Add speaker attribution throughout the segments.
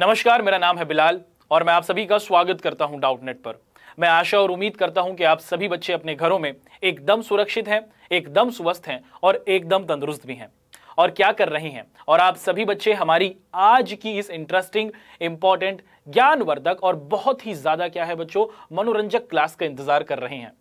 Speaker 1: नमस्कार मेरा नाम है बिलाल और मैं आप सभी का स्वागत करता हूं नेट पर मैं आशा और उम्मीद करता हूं कि आप सभी बच्चे अपने घरों में एकदम सुरक्षित हैं एकदम स्वस्थ हैं और एकदम तंदुरुस्त भी हैं और क्या कर रहे हैं और आप सभी बच्चे हमारी आज की इस इंटरेस्टिंग इंपॉर्टेंट ज्ञानवर्धक और बहुत ही ज़्यादा क्या है बच्चों मनोरंजक क्लास का इंतज़ार कर रहे हैं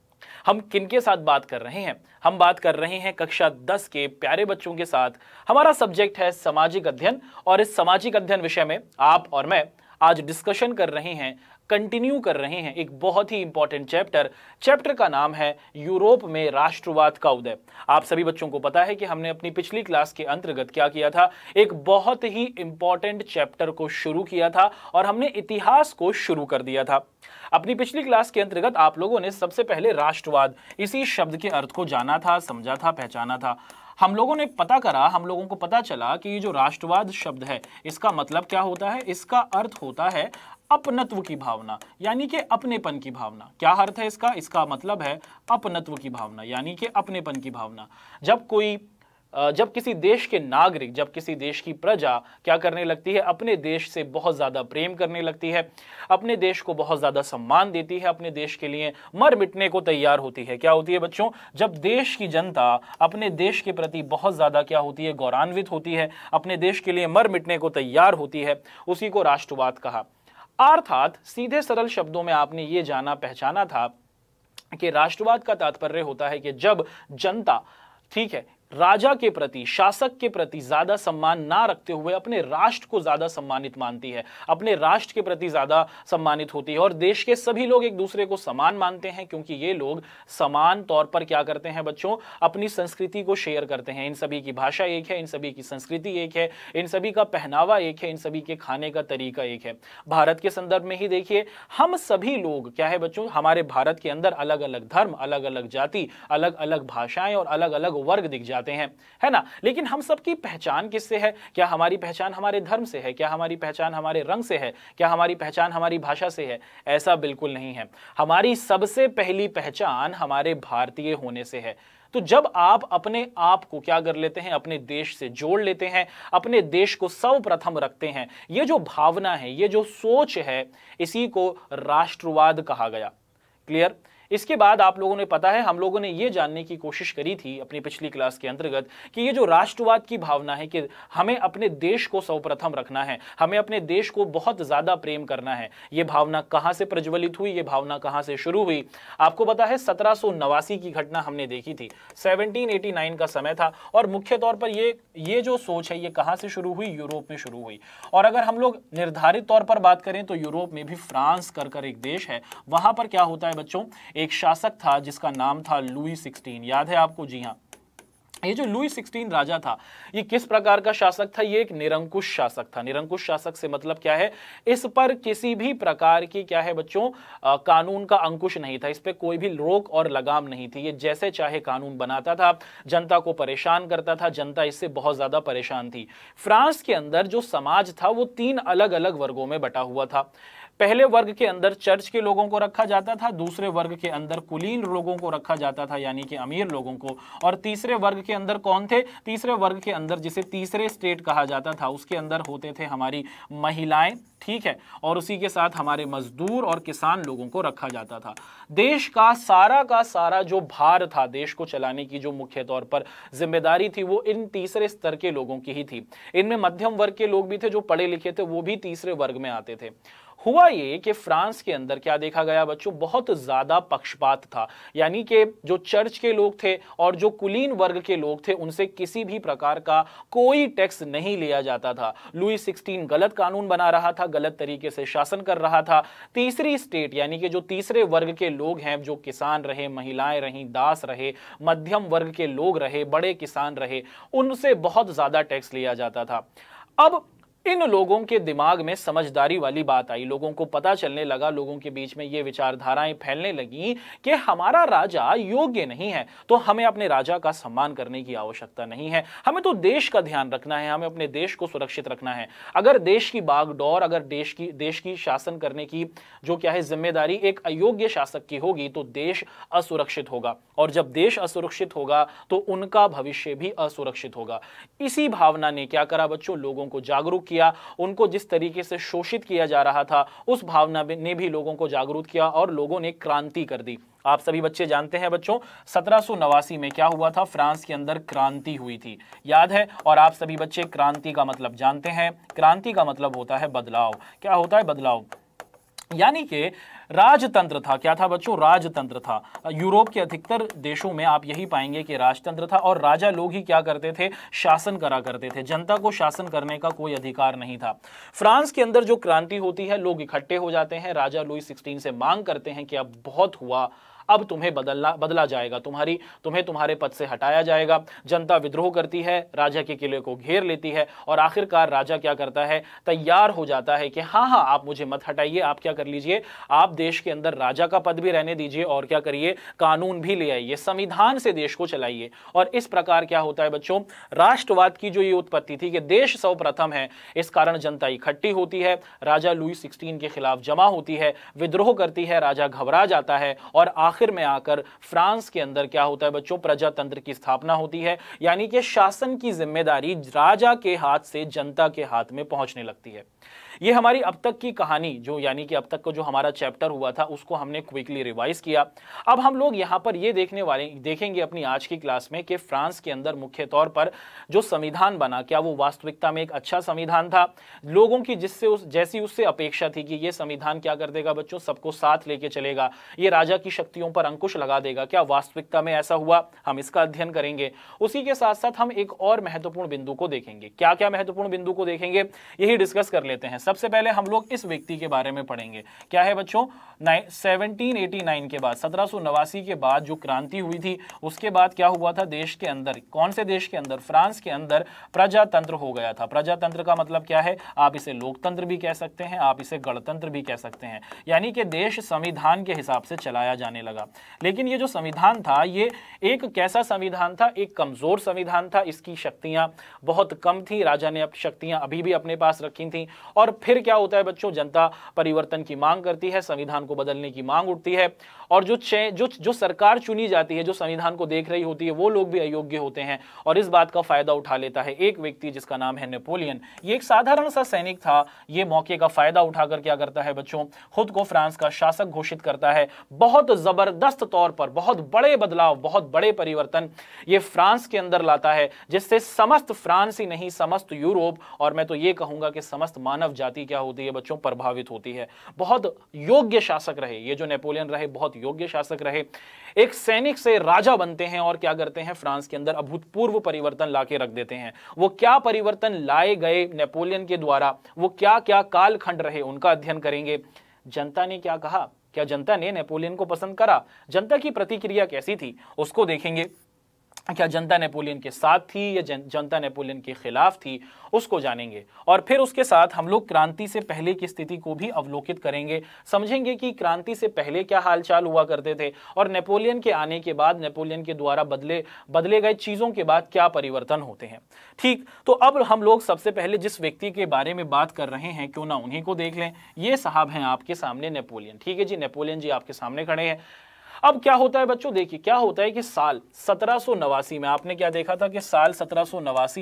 Speaker 1: हम किनके साथ बात कर रहे हैं हम बात कर रहे हैं कक्षा 10 के प्यारे बच्चों के साथ हमारा सब्जेक्ट है सामाजिक अध्ययन और इस सामाजिक अध्ययन विषय में आप और मैं आज डिस्कशन कर रहे हैं कंटिन्यू कर रहे हैं एक बहुत ही इंपॉर्टेंट चैप्टर चैप्टर का नाम है यूरोप में राष्ट्रवाद का उदय आप सभी बच्चों को पता है कि हमने अपनी पिछली क्लास के अंतर्गत क्या किया था एक बहुत ही इंपॉर्टेंट चैप्टर को शुरू किया था और हमने इतिहास को शुरू कर दिया था अपनी पिछली क्लास के अंतर्गत आप लोगों ने सबसे पहले राष्ट्रवाद इसी शब्द के अर्थ को जाना था समझा था पहचाना था हम लोगों ने पता करा हम लोगों को पता चला कि ये जो राष्ट्रवाद शब्द है इसका मतलब क्या होता है इसका अर्थ होता है अपनत्व की भावना यानी कि अपनेपन की भावना क्या अर्थ है इसका इसका मतलब है अपनत्व की भावना यानी कि अपनेपन की भावना जब कोई जब किसी देश के नागरिक जब किसी देश की प्रजा क्या करने लगती है अपने देश से बहुत ज़्यादा प्रेम करने लगती है अपने देश को बहुत ज़्यादा सम्मान देती है अपने देश के लिए मर मिटने को तैयार होती है क्या होती है बच्चों जब देश की जनता अपने देश के प्रति बहुत ज़्यादा क्या होती है गौरवान्वित होती है अपने देश के लिए मर मिटने को तैयार होती है उसी को राष्ट्रवाद कहा अर्थात सीधे सरल शब्दों में आपने ये जाना पहचाना था कि राष्ट्रवाद का तात्पर्य होता है कि जब जनता ठीक है राजा के प्रति शासक के प्रति ज्यादा सम्मान ना रखते हुए अपने राष्ट्र को ज्यादा सम्मानित मानती है अपने राष्ट्र के प्रति ज्यादा सम्मानित होती है और देश के सभी लोग एक दूसरे को समान मानते हैं क्योंकि ये लोग समान तौर पर क्या करते हैं बच्चों अपनी संस्कृति को शेयर करते हैं इन सभी की भाषा एक है इन सभी की संस्कृति एक है इन सभी का पहनावा एक है इन सभी के खाने का तरीका एक है भारत के संदर्भ में ही देखिए हम सभी लोग क्या है बच्चों हमारे भारत के अंदर अलग अलग धर्म अलग अलग जाति अलग अलग भाषाएं और अलग अलग वर्ग दिख जाए जाते हैं है ना लेकिन हम सबकी पहचान किससे है क्या हमारी पहचान हमारे धर्म से है क्या हमारी पहचान हमारे रंग से है क्या हमारी पहचान हमारी भाषा से है ऐसा बिल्कुल नहीं है हमारी सबसे पहली पहचान हमारे भारतीय होने से है तो जब आप अपने आप को क्या कर लेते हैं अपने देश से जोड़ लेते हैं अपने देश को सर्वप्रथम रखते हैं ये जो भावना है ये जो सोच है इसी को राष्ट्रवाद कहा गया क्लियर इसके बाद आप लोगों ने पता है हम लोगों ने ये जानने की कोशिश करी थी अपनी पिछली क्लास के अंतर्गत कि ये जो राष्ट्रवाद की भावना है कि हमें अपने देश को सर्वप्रथम रखना है हमें अपने देश को बहुत ज़्यादा प्रेम करना है ये भावना कहाँ से प्रज्वलित हुई ये भावना कहाँ से शुरू हुई आपको पता है सत्रह की घटना हमने देखी थी सेवनटीन का समय था और मुख्य तौर पर ये ये जो सोच है ये कहाँ से शुरू हुई यूरोप में शुरू हुई और अगर हम लोग निर्धारित तौर पर बात करें तो यूरोप में भी फ्रांस कर कर एक देश है वहां पर क्या होता है बच्चों एक शासक था जिसका नाम था लुई सिक्सटीन याद है आपको जी हाँ ये जो लुई सिक्सटीन राजा था ये किस प्रकार का शासक था ये एक निरंकुश शासक था निरंकुश शासक से मतलब क्या है इस पर किसी भी प्रकार की क्या है बच्चों आ, कानून का अंकुश नहीं था इस पर कोई भी रोक और लगाम नहीं थी ये जैसे चाहे कानून बनाता था जनता को परेशान करता था जनता इससे बहुत ज़्यादा परेशान थी फ्रांस के अंदर जो समाज था वो तीन अलग अलग वर्गों में बटा हुआ था पहले वर्ग के अंदर चर्च के लोगों को रखा जाता था दूसरे वर्ग के अंदर कुलीन लोगों को रखा जाता था यानी कि अमीर लोगों को और तीसरे वर्ग के अंदर कौन थे तीसरे वर्ग के अंदर जिसे तीसरे स्टेट कहा जाता था उसके अंदर होते थे हमारी महिलाएं ठीक है और उसी के साथ हमारे मजदूर और किसान लोगों को रखा जाता था देश का सारा का सारा जो भार था देश को चलाने की जो मुख्य तौर पर जिम्मेदारी थी वो इन तीसरे स्तर के लोगों की ही थी इनमें मध्यम वर्ग के लोग भी थे जो पढ़े लिखे थे वो भी तीसरे वर्ग में आते थे हुआ ये कि फ्रांस के अंदर क्या देखा गया बच्चों बहुत ज़्यादा पक्षपात था यानी कि जो चर्च के लोग थे और जो कुलीन वर्ग के लोग थे उनसे किसी भी प्रकार का कोई टैक्स नहीं लिया जाता था लुई सिक्सटीन गलत कानून बना रहा था गलत तरीके से शासन कर रहा था तीसरी स्टेट यानी कि जो तीसरे वर्ग के लोग हैं जो किसान रहे महिलाएं रहीं दास रहे मध्यम वर्ग के लोग रहे बड़े किसान रहे उनसे बहुत ज़्यादा टैक्स लिया जाता था अब इन लोगों के दिमाग में समझदारी वाली बात आई लोगों को पता चलने लगा लोगों के बीच में ये विचारधाराएं फैलने लगी कि हमारा राजा योग्य नहीं है तो हमें अपने राजा का सम्मान करने की आवश्यकता नहीं है हमें तो देश का ध्यान रखना है हमें अपने देश को सुरक्षित रखना है अगर देश की बागडोर अगर देश की देश की शासन करने की जो क्या है जिम्मेदारी एक अयोग्य शासक की होगी तो देश असुरक्षित होगा और जब देश असुरक्षित होगा तो उनका भविष्य भी असुरक्षित होगा इसी भावना ने क्या करा बच्चों लोगों को जागरूक किया किया उनको जिस तरीके से शोषित किया जा रहा था उस भावना ने भी लोगों को जागरूक किया और लोगों ने क्रांति कर दी आप सभी बच्चे जानते हैं बच्चों सत्रह में क्या हुआ था फ्रांस के अंदर क्रांति हुई थी याद है और आप सभी बच्चे क्रांति का मतलब जानते हैं क्रांति का मतलब होता है बदलाव क्या होता है बदलाव यानी कि राजतंत्र था क्या था बच्चों राजतंत्र था यूरोप के अधिकतर देशों में आप यही पाएंगे कि राजतंत्र था और राजा लोग ही क्या करते थे शासन करा करते थे जनता को शासन करने का कोई अधिकार नहीं था फ्रांस के अंदर जो क्रांति होती है लोग इकट्ठे हो जाते हैं राजा लुई सिक्सटीन से मांग करते हैं कि अब बहुत हुआ अब तुम्हें बदलना बदला जाएगा तुम्हारी तुम्हें तुम्हारे पद से हटाया जाएगा जनता विद्रोह करती है राजा के किले को घेर लेती है और आखिरकार राजा क्या करता है तैयार हो जाता है कि हाँ हाँ आप मुझे मत हटाइए आप क्या कर लीजिए आप देश के अंदर राजा का पद भी रहने दीजिए और क्या करिए कानून भी ले आइए संविधान से देश को चलाइए और इस प्रकार क्या होता है बच्चों राष्ट्रवाद की जो ये उत्पत्ति थी कि देश सर्वप्रथम है इस कारण जनता इकट्ठी होती है राजा लुई सिक्सटीन के खिलाफ जमा होती है विद्रोह करती है राजा घबरा जाता है और आखिर आखिर में आकर फ्रांस के अंदर क्या होता है बच्चों प्रजातंत्र की स्थापना होती है यानी कि शासन की जिम्मेदारी राजा के हाथ से जनता के हाथ में पहुंचने लगती है ये हमारी अब तक की कहानी जो यानी कि अब तक का जो हमारा चैप्टर हुआ था उसको हमने क्विकली रिवाइज किया अब हम लोग यहाँ पर ये देखने वाले देखेंगे अपनी आज की क्लास में कि फ्रांस के अंदर मुख्य तौर पर जो संविधान बना क्या वो वास्तविकता में एक अच्छा संविधान था लोगों की जिससे उस जैसी उससे अपेक्षा थी कि ये संविधान क्या कर देगा बच्चों सबको साथ लेके चलेगा ये राजा की शक्तियों पर अंकुश लगा देगा क्या वास्तविकता में ऐसा हुआ हम इसका अध्ययन करेंगे उसी के साथ साथ हम एक और महत्वपूर्ण बिंदु को देखेंगे क्या क्या महत्वपूर्ण बिंदु को देखेंगे यही डिस्कस कर लेते हैं सबसे पहले हम लोग इस व्यक्ति के बारे में पढ़ेंगे क्या है बच्चों सेवनटीन एटी नाइन के बाद सत्रह नवासी के बाद जो क्रांति हुई थी उसके बाद क्या हुआ था देश के अंदर कौन से देश के अंदर फ्रांस के अंदर प्रजातंत्र हो गया था प्रजातंत्र का मतलब क्या है आप इसे लोकतंत्र भी कह सकते हैं आप इसे गणतंत्र भी कह सकते हैं यानी कि देश संविधान के हिसाब से चलाया जाने लगा लेकिन ये जो संविधान था ये एक कैसा संविधान था एक कमज़ोर संविधान था इसकी शक्तियाँ बहुत कम थी राजा ने शक्तियाँ अभी भी अपने पास रखी थी और फिर क्या होता है बच्चों जनता परिवर्तन की मांग करती है संविधान को बदलने की मांग उठती है और जो जो जो सरकार चुनी जाती है जो संविधान को देख रही होती है वो लोग भी अयोग्य होते हैं और इस बात का फायदा उठा लेता है एक व्यक्ति जिसका नाम है नेपोलियन ये एक साधारण सा सैनिक था ये मौके का फायदा उठाकर क्या करता है बच्चों खुद को फ्रांस का शासक घोषित करता है बहुत जबरदस्त तौर पर बहुत बड़े बदलाव बहुत बड़े परिवर्तन ये फ्रांस के अंदर लाता है जिससे समस्त फ्रांस ही नहीं समस्त यूरोप और मैं तो ये कहूंगा कि समस्त मानव जाति जाति क्या होती है बच्चों प्रभावित होती है बहुत योग्य शासक रहे ये जो नेपोलियन रहे बहुत योग्य शासक रहे एक सैनिक से राजा बनते हैं और क्या करते हैं फ्रांस के अंदर अभूतपूर्व परिवर्तन ला रख देते हैं वो क्या परिवर्तन लाए गए नेपोलियन के द्वारा वो क्या क्या कालखंड रहे उनका अध्ययन करेंगे जनता ने क्या कहा क्या जनता ने नेपोलियन को पसंद करा जनता की प्रतिक्रिया कैसी थी उसको देखेंगे क्या जनता नेपोलियन के साथ थी या जन, जनता नेपोलियन के खिलाफ थी उसको जानेंगे और फिर उसके साथ हम लोग क्रांति से पहले की स्थिति को भी अवलोकित करेंगे समझेंगे कि क्रांति से पहले क्या हालचाल हुआ करते थे और नेपोलियन के आने के बाद नेपोलियन के द्वारा बदले बदले गए चीज़ों के बाद क्या परिवर्तन होते हैं ठीक तो अब हम लोग सबसे पहले जिस व्यक्ति के बारे में बात कर रहे हैं क्यों ना उन्हीं को देख लें ये साहब हैं आपके सामने नेपोलियन ठीक है जी नेपोलियन जी आपके सामने खड़े हैं अब क्या होता है बच्चों देखिए क्या होता है कि साल सत्रह में आपने क्या देखा था कि साल सत्रह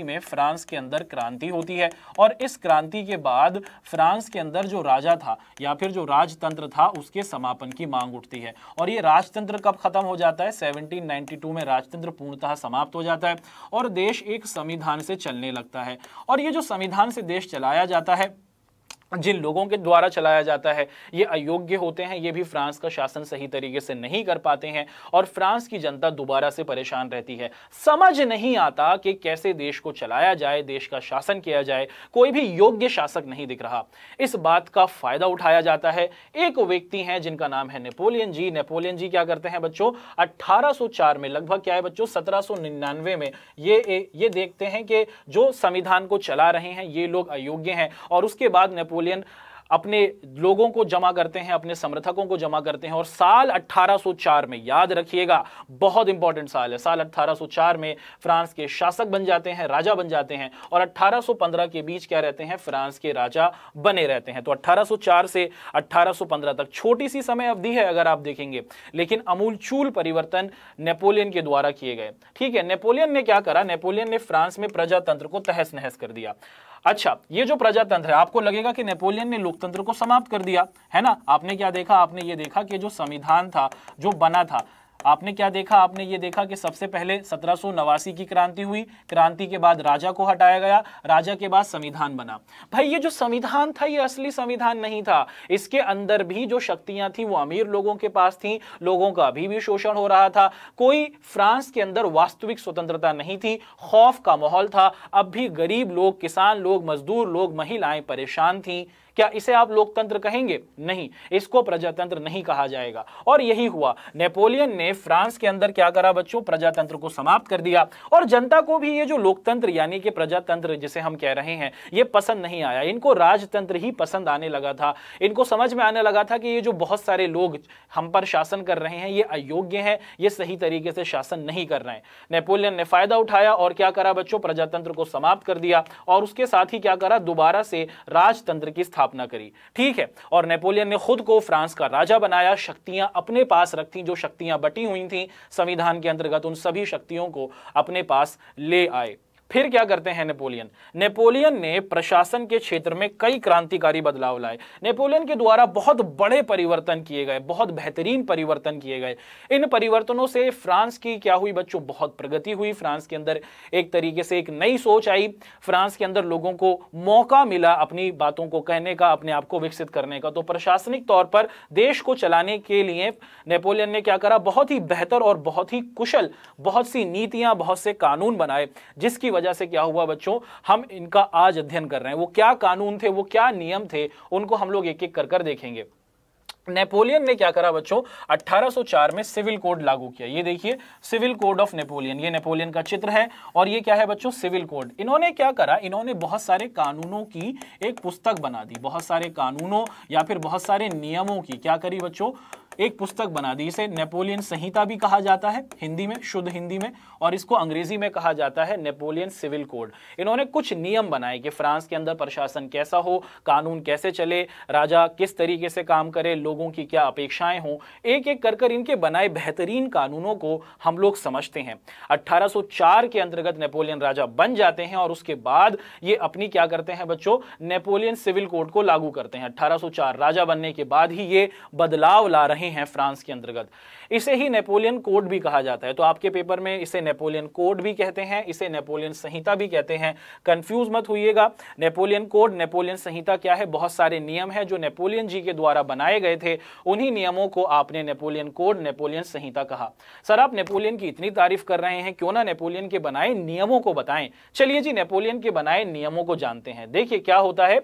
Speaker 1: में फ्रांस के अंदर क्रांति होती है और इस क्रांति के बाद फ्रांस के अंदर जो राजा था या फिर जो राजतंत्र था उसके समापन की मांग उठती है और ये राजतंत्र कब खत्म हो जाता है 1792 में राजतंत्र पूर्णतः समाप्त हो जाता है और देश एक संविधान से चलने लगता है और ये जो संविधान से देश चलाया जाता है जिन लोगों के द्वारा चलाया जाता है ये अयोग्य होते हैं ये भी फ्रांस का शासन सही तरीके से नहीं कर पाते हैं और फ्रांस की जनता दोबारा से परेशान रहती है समझ नहीं आता कि कैसे देश को चलाया जाए देश का शासन किया जाए कोई भी योग्य शासक नहीं दिख रहा इस बात का फायदा उठाया जाता है एक व्यक्ति है जिनका नाम है नेपोलियन जी नेपोलियन जी क्या करते हैं बच्चों अट्ठारह में लगभग क्या है बच्चों सत्रह में ये ये देखते हैं कि जो संविधान को चला रहे हैं ये लोग अयोग्य हैं और उसके बाद नेपोलियन नेपोलियन अपने लोगों को जमा करते हैं अपने समर्थकों को जमा करते हैं और साल 1804 में याद रखिएगा बहुत इंपॉर्टेंट साल है साल 1804 में फ्रांस के शासक बन जाते हैं राजा बन जाते हैं और 1815 के बीच क्या रहते हैं फ्रांस के राजा बने रहते हैं तो 1804 से 1815 तक छोटी सी समय अवधि है अगर आप देखेंगे लेकिन अमूलचूल परिवर्तन नेपोलियन के द्वारा किए गए ठीक है नेपोलियन ने क्या करा नेपोलियन ने फ्रांस में प्रजातंत्र को तहस नहस कर दिया अच्छा ये जो प्रजातंत्र है आपको लगेगा कि नेपोलियन ने लोकतंत्र को समाप्त कर दिया है ना आपने क्या देखा आपने ये देखा कि जो संविधान था जो बना था आपने क्या देखा आपने ये देखा कि सबसे पहले सत्रह की क्रांति हुई क्रांति के बाद राजा को हटाया गया राजा के बाद संविधान बना भाई ये जो संविधान था ये असली संविधान नहीं था इसके अंदर भी जो शक्तियां थी वो अमीर लोगों के पास थी लोगों का अभी भी शोषण हो रहा था कोई फ्रांस के अंदर वास्तविक स्वतंत्रता नहीं थी खौफ का माहौल था अब भी गरीब लोग किसान लोग मजदूर लोग महिलाएं परेशान थीं क्या इसे आप लोकतंत्र कहेंगे नहीं इसको प्रजातंत्र नहीं कहा जाएगा और यही हुआ नेपोलियन ने फ्रांस के अंदर क्या करा बच्चों प्रजातंत्र को समाप्त कर दिया और जनता को भी ये जो लोकतंत्र यानी कि प्रजातंत्र जिसे हम कह रहे हैं ये पसंद नहीं आया इनको राजतंत्र ही पसंद आने लगा था इनको समझ में आने लगा था कि ये जो बहुत सारे लोग हम पर शासन कर रहे हैं ये अयोग्य हैं ये सही तरीके से शासन नहीं कर रहे हैं नेपोलियन ने फायदा उठाया और क्या करा बच्चों प्रजातंत्र को समाप्त कर दिया और उसके साथ ही क्या करा दोबारा से राजतंत्र की स्थापना स्थापना करी ठीक है और नेपोलियन ने खुद को फ्रांस का राजा बनाया शक्तियां अपने पास रखती जो शक्तियां बटी हुई थी संविधान के अंतर्गत उन सभी शक्तियों को अपने पास ले आए फिर क्या करते हैं नेपोलियन नेपोलियन ने प्रशासन के क्षेत्र में कई क्रांतिकारी बदलाव लाए नेपोलियन के द्वारा बहुत बड़े परिवर्तन किए गए बहुत बेहतरीन परिवर्तन किए गए इन परिवर्तनों से फ्रांस की क्या हुई बच्चों बहुत प्रगति हुई फ्रांस के अंदर एक तरीके से एक नई सोच आई फ्रांस के अंदर लोगों को मौका मिला अपनी बातों को कहने का अपने आप को विकसित करने का तो प्रशासनिक तौर पर देश को चलाने के लिए नेपोलियन ने क्या करा बहुत ही बेहतर और बहुत ही कुशल बहुत सी नीतियां बहुत से कानून बनाए जिसकी वजह से क्या हुआ बच्चों हम इनका आज अध्ययन कर रहे हैं वो क्या कानून थे वो क्या नियम थे उनको हम लोग एक एक कर कर देखेंगे नेपोलियन ने क्या करा बच्चों 1804 में सिविल कोड लागू किया ये देखिए सिविल कोड ऑफ नेपोलियन ये नेपोलियन का चित्र है और ये क्या है बच्चों सिविल कोड इन्होंने क्या करा इन्होंने बहुत सारे कानूनों की एक पुस्तक बना दी बहुत सारे कानूनों या फिर बहुत सारे नियमों की क्या करी बच्चों एक पुस्तक बना दी इसे नेपोलियन संहिता भी कहा जाता है हिंदी में शुद्ध हिंदी में और इसको अंग्रेजी में कहा जाता है नेपोलियन सिविल कोड इन्होंने कुछ नियम बनाए कि फ्रांस के अंदर प्रशासन कैसा हो कानून कैसे चले राजा किस तरीके से काम करे लोगों की क्या अपेक्षाएं हों एक एक कर कर इनके बनाए बेहतरीन कानूनों को हम लोग समझते हैं अट्ठारह के अंतर्गत नेपोलियन राजा बन जाते हैं और उसके बाद ये अपनी क्या करते हैं बच्चों नेपोलियन सिविल कोड को लागू करते हैं अट्ठारह राजा बनने के बाद ही ये बदलाव ला रहे रहे हैं फ्रांस के अंतर्गत इसे ही नेपोलियन कोड भी कहा जाता है तो आपके पेपर में इसे नेपोलियन कोड भी कहते हैं इसे नेपोलियन संहिता भी कहते हैं कंफ्यूज मत होइएगा नेपोलियन कोड नेपोलियन संहिता क्या है बहुत सारे नियम है जो नेपोलियन जी के द्वारा बनाए गए थे उन्हीं नियमों को आपने नेपोलियन कोड नेपोलियन संहिता कहा सर आप नेपोलियन की इतनी तारीफ कर रहे हैं क्यों ना नेपोलियन के बनाए नियमों को बताएं चलिए जी नेपोलियन के बनाए नियमों को जानते हैं देखिए क्या होता है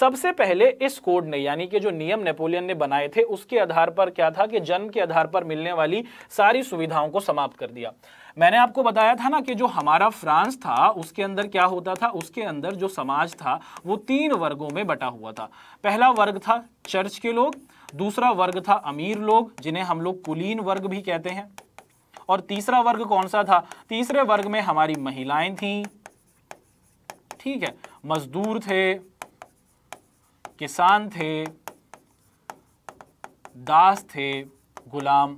Speaker 1: सबसे पहले इस कोड ने यानी कि जो नियम नेपोलियन ने बनाए थे उसके आधार पर क्या गया था कि जन्म के आधार पर मिलने वाली सारी सुविधाओं को समाप्त कर दिया मैंने आपको बताया था ना कि जो हमारा फ्रांस था उसके अंदर क्या होता था उसके अंदर जो समाज था वो तीन वर्गों में बटा हुआ था पहला वर्ग था चर्च के लोग दूसरा वर्ग था अमीर लोग जिन्हें हम लोग कुलीन वर्ग भी कहते हैं और तीसरा वर्ग कौन सा था तीसरे वर्ग में हमारी महिलाएं थीं ठीक है मजदूर थे किसान थे दास थे गुलाम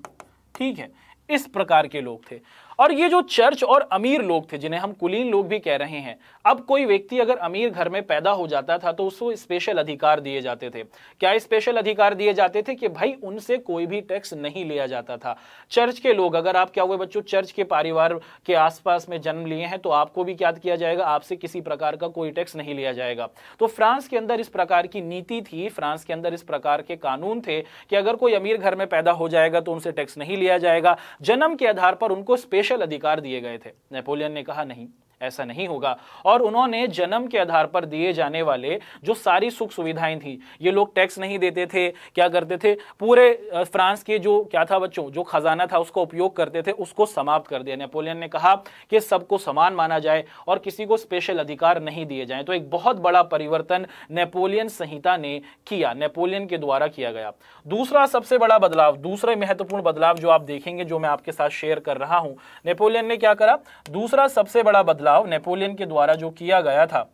Speaker 1: ठीक है इस प्रकार के लोग थे और ये जो चर्च और अमीर लोग थे जिन्हें हम कुलीन लोग भी कह रहे हैं अब कोई व्यक्ति अगर अमीर घर में पैदा हो जाता था तो उसको स्पेशल अधिकार दिए जाते थे क्या स्पेशल अधिकार दिए जाते थे कि भाई उनसे कोई भी टैक्स नहीं लिया जाता था चर्च के लोग अगर आप क्या हुए बच्चों चर्च के परिवार के आसपास में जन्म लिए हैं तो आपको भी क्या किया जाएगा आपसे किसी प्रकार का कोई टैक्स नहीं लिया जाएगा तो फ्रांस के अंदर इस प्रकार की नीति थी फ्रांस के अंदर इस प्रकार के कानून थे कि अगर कोई अमीर घर में पैदा हो जाएगा तो उनसे टैक्स नहीं लिया जाएगा जन्म के आधार पर उनको स्पेशल अधिकार दिए गए थे नेपोलियन ने कहा नहीं ऐसा नहीं होगा और उन्होंने जन्म के आधार पर दिए जाने वाले जो सारी सुख सुविधाएं थी ये लोग टैक्स नहीं देते थे क्या करते थे पूरे फ्रांस के जो क्या था बच्चों जो खजाना था उसका उपयोग करते थे उसको समाप्त कर दिया नेपोलियन ने कहा कि सबको समान माना जाए और किसी को स्पेशल अधिकार नहीं दिए जाए तो एक बहुत बड़ा परिवर्तन नेपोलियन संहिता ने किया नेपोलियन के द्वारा किया गया दूसरा सबसे बड़ा बदलाव दूसरे महत्वपूर्ण बदलाव जो आप देखेंगे जो मैं आपके साथ शेयर कर रहा हूं नेपोलियन ने क्या करा दूसरा सबसे बड़ा बदलाव बदलाव नेपोलियन के द्वारा जो किया गया था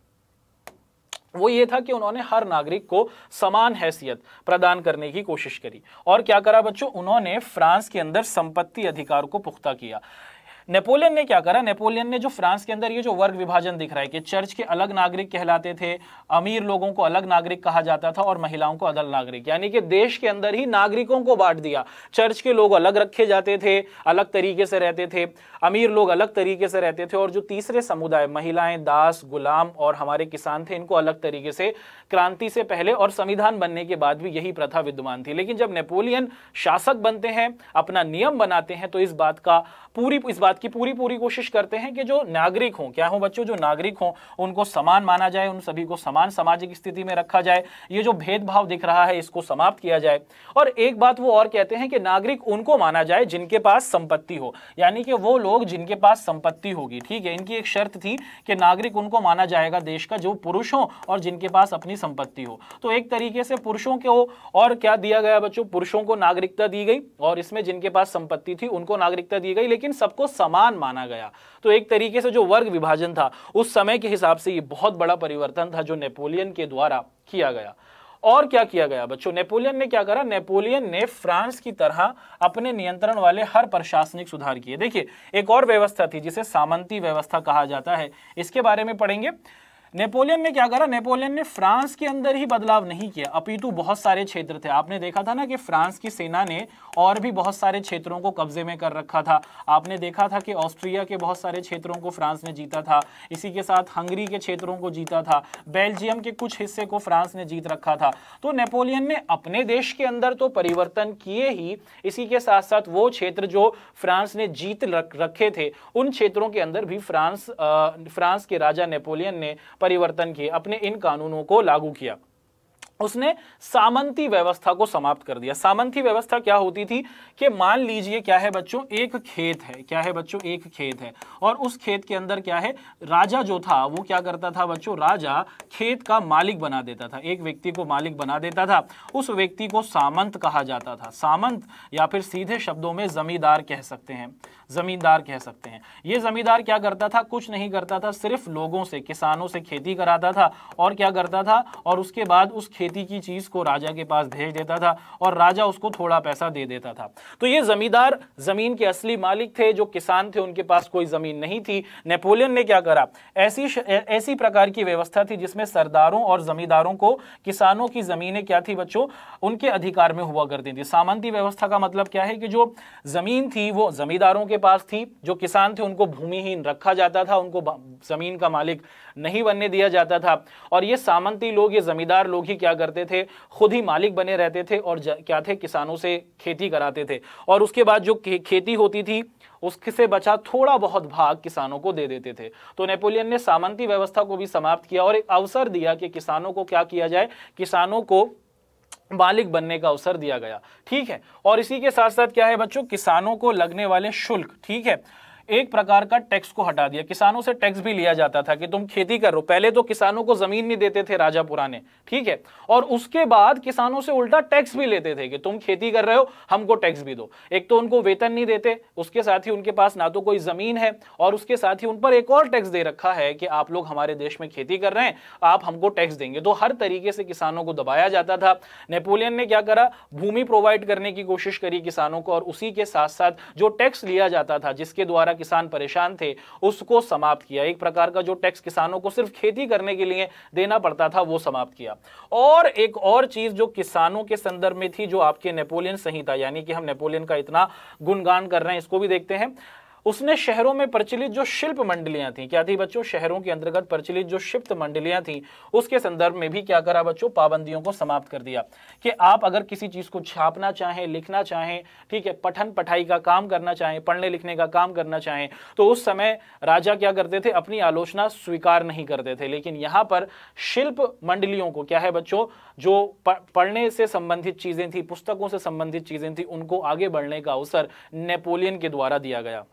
Speaker 1: वो ये था कि उन्होंने हर नागरिक को समान हैसियत प्रदान करने की कोशिश करी और क्या करा बच्चों उन्होंने फ्रांस के अंदर संपत्ति अधिकार को पुख्ता किया नेपोलियन ने क्या करा नेपोलियन ने जो फ्रांस के अंदर ये जो वर्ग विभाजन दिख रहा है कि चर्च के अलग नागरिक कहलाते थे अमीर लोगों को अलग नागरिक कहा जाता था और महिलाओं को अलग नागरिक यानी कि देश के अंदर ही नागरिकों को बांट दिया चर्च के लोग अलग रखे जाते थे अलग तरीके से रहते थे अमीर लोग अलग तरीके से रहते थे और जो तीसरे समुदाय महिलाएं दास गुलाम और हमारे किसान थे इनको अलग तरीके से क्रांति से पहले और संविधान बनने के बाद भी यही प्रथा विद्यमान थी लेकिन जब नेपोलियन शासक बनते हैं अपना नियम बनाते हैं तो इस बात का पूरी इस बात बात की पूरी पूरी कोशिश करते हैं कि जो नागरिक हों क्या हो बच्चों जो नागरिक हों उनको समान माना जाए उन सभी को समान सामाजिक स्थिति में रखा जाए ये जो भेदभाव दिख रहा है इसको समाप्त किया जाए और एक बात वो और कहते हैं कि नागरिक उनको माना जाए जिनके पास संपत्ति हो यानी कि वो लोग जिनके पास संपत्ति होगी ठीक है इनकी एक शर्त थी कि नागरिक उनको माना जाएगा देश का जो पुरुष हो और जिनके पास अपनी संपत्ति हो तो एक तरीके से पुरुषों के हो और क्या दिया गया बच्चों पुरुषों को नागरिकता दी गई और इसमें जिनके पास संपत्ति थी उनको नागरिकता दी गई लेकिन सबको समान माना गया तो एक तरीके से जो वर्ग विभाजन था उस समय के हिसाब से ये बहुत बड़ा परिवर्तन था जो नेपोलियन के द्वारा किया गया और क्या किया गया बच्चों नेपोलियन ने क्या करा नेपोलियन ने फ्रांस की तरह अपने नियंत्रण वाले हर प्रशासनिक सुधार किए देखिए एक और व्यवस्था थी जिसे सामंती व्यवस्था कहा जाता है इसके बारे में पढ़ेंगे नेपोलियन ने क्या करा नेपोलियन ने फ्रांस के अंदर ही बदलाव नहीं किया अपितु बहुत सारे क्षेत्र थे आपने देखा था ना कि फ्रांस की सेना ने और भी बहुत सारे क्षेत्रों को कब्जे में कर रखा था आपने देखा था कि ऑस्ट्रिया के बहुत सारे क्षेत्रों को फ्रांस ने जीता था इसी के साथ हंगरी के क्षेत्रों को जीता था बेल्जियम के कुछ हिस्से को फ्रांस ने जीत रखा था तो नेपोलियन ने अपने देश के अंदर तो परिवर्तन किए ही इसी के साथ साथ वो क्षेत्र जो फ्रांस ने जीत रखे थे उन क्षेत्रों के अंदर भी फ्रांस आ, फ्रांस के राजा नेपोलियन ने परिवर्तन किए अपने इन कानूनों को लागू किया उसने सामंती व्यवस्था को समाप्त कर दिया सामंती व्यवस्था क्या होती थी कि मान लीजिए क्या है बच्चों एक खेत है क्या है बच्चों एक खेत है और उस खेत के अंदर क्या है राजा जो था वो क्या करता था बच्चों राजा खेत का मालिक बना देता था एक व्यक्ति को मालिक बना देता था उस व्यक्ति को सामंत कहा जाता था सामंत या फिर सीधे शब्दों में जमींदार कह सकते हैं ज़मींदार कह सकते हैं ये ज़मींदार क्या करता था कुछ नहीं करता था सिर्फ लोगों से किसानों से खेती कराता था और क्या करता था और उसके बाद उस खेती की चीज़ को राजा के पास भेज देता था और राजा उसको थोड़ा पैसा दे देता था तो ये ज़मींदार ज़मीन के असली मालिक थे जो किसान थे उनके पास कोई ज़मीन नहीं थी नेपोलियन ने क्या करा ऐसी ऐसी प्रकार की व्यवस्था थी जिसमें सरदारों और ज़मींदारों को किसानों की ज़मीनें क्या थी बच्चों उनके अधिकार में हुआ करती थी सामंती व्यवस्था का मतलब क्या है कि जो ज़मीन थी वो ज़मींदारों के के पास थी जो किसान थे उनको भूमिहीन रखा जाता था उनको जमीन का मालिक नहीं बनने दिया जाता था और ये सामंती लोग ये जमींदार लोग ही क्या करते थे खुद ही मालिक बने रहते थे और क्या थे किसानों से खेती कराते थे और उसके बाद जो खेती होती थी उससे बचा थोड़ा बहुत भाग किसानों को दे देते थे तो नेपोलियन ने सामंती व्यवस्था को भी समाप्त किया और एक अवसर दिया कि किसानों को क्या किया जाए किसानों को बालिक बनने का अवसर दिया गया ठीक है और इसी के साथ साथ क्या है बच्चों किसानों को लगने वाले शुल्क ठीक है एक प्रकार का टैक्स को हटा दिया किसानों से टैक्स भी लिया जाता था कि तुम खेती करो पहले तो किसानों को जमीन नहीं देते थे राजा पुराने ठीक है और उसके बाद किसानों से उल्टा टैक्स भी लेते थे कि तुम खेती कर रहे हो हमको टैक्स भी दो एक तो उनको वेतन नहीं देते उसके साथ ही उनके पास ना तो कोई जमीन है और उसके साथ ही उन पर एक और टैक्स दे रखा है कि आप लोग हमारे देश में खेती कर रहे हैं आप हमको टैक्स देंगे तो हर तरीके से किसानों को दबाया जाता था नेपोलियन ने क्या करा भूमि प्रोवाइड करने की कोशिश करी किसानों को और उसी के साथ साथ जो टैक्स लिया जाता था जिसके द्वारा किसान परेशान थे उसको समाप्त किया एक प्रकार का जो टैक्स किसानों को सिर्फ खेती करने के लिए देना पड़ता था वो समाप्त किया और एक और चीज जो किसानों के संदर्भ में थी जो आपके नेपोलियन संहिता यानी कि हम नेपोलियन का इतना गुणगान कर रहे हैं इसको भी देखते हैं उसने शहरों में प्रचलित जो शिल्प मंडलियां थी क्या थी बच्चों शहरों के अंतर्गत प्रचलित जो शिल्प मंडलियां थी उसके संदर्भ में भी क्या करा बच्चों पाबंदियों को समाप्त कर दिया कि आप अगर किसी चीज को छापना चाहें लिखना चाहें ठीक है पठन पठाई का काम करना चाहें पढ़ने लिखने का काम करना चाहें तो उस समय राजा क्या करते थे अपनी आलोचना स्वीकार नहीं करते थे लेकिन यहाँ पर शिल्प मंडलियों को क्या है बच्चों जो पढ़ने से संबंधित चीजें थी पुस्तकों से संबंधित चीजें थी उनको आगे बढ़ने का अवसर नेपोलियन के द्वारा दिया गया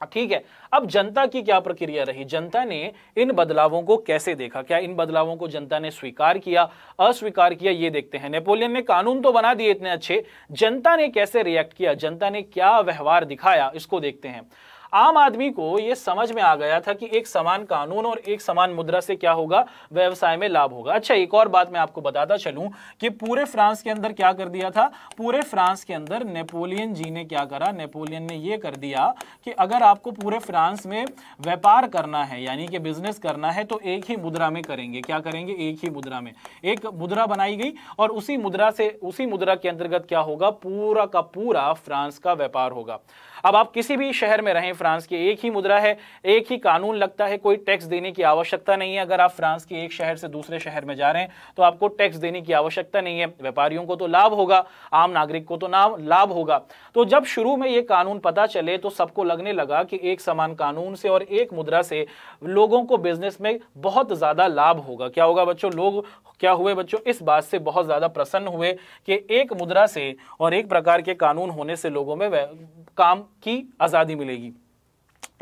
Speaker 1: हाँ, ठीक है अब जनता की क्या प्रक्रिया रही जनता ने इन बदलावों को कैसे देखा क्या इन बदलावों को जनता ने स्वीकार किया अस्वीकार किया ये देखते हैं नेपोलियन ने कानून तो बना दिए इतने अच्छे जनता ने कैसे रिएक्ट किया जनता ने क्या व्यवहार दिखाया इसको देखते हैं आम आदमी को यह समझ में आ गया था कि एक समान कानून और एक समान मुद्रा से क्या होगा व्यवसाय में लाभ होगा अच्छा एक और बात मैं आपको बताता चलूं कि पूरे फ्रांस के अंदर क्या कर दिया था पूरे फ्रांस के अंदर नेपोलियन जी ने क्या करा नेपोलियन ने यह कर दिया कि अगर आपको पूरे फ्रांस में व्यापार करना है यानी कि बिजनेस करना है तो एक ही मुद्रा में करेंगे क्या करेंगे एक ही मुद्रा में एक मुद्रा बनाई गई और उसी मुद्रा से उसी मुद्रा के अंतर्गत क्या होगा पूरा का पूरा फ्रांस का व्यापार होगा अब आप किसी भी शहर में रहें फ्रांस की एक ही मुद्रा है एक ही कानून लगता है कोई टैक्स देने की आवश्यकता नहीं है अगर आप फ्रांस के एक शहर से दूसरे शहर में जा रहे हैं तो आपको टैक्स देने की आवश्यकता नहीं है व्यापारियों को तो लाभ होगा आम नागरिक को तो ना लाभ होगा तो जब शुरू में ये कानून पता चले तो सबको लगने लगा कि एक समान कानून से और एक मुद्रा से लोगों को बिजनेस में बहुत ज़्यादा लाभ होगा क्या होगा बच्चों लोग क्या हुए बच्चों इस बात से बहुत ज़्यादा प्रसन्न हुए कि एक मुद्रा से और एक प्रकार के कानून होने से लोगों में काम की आज़ादी मिलेगी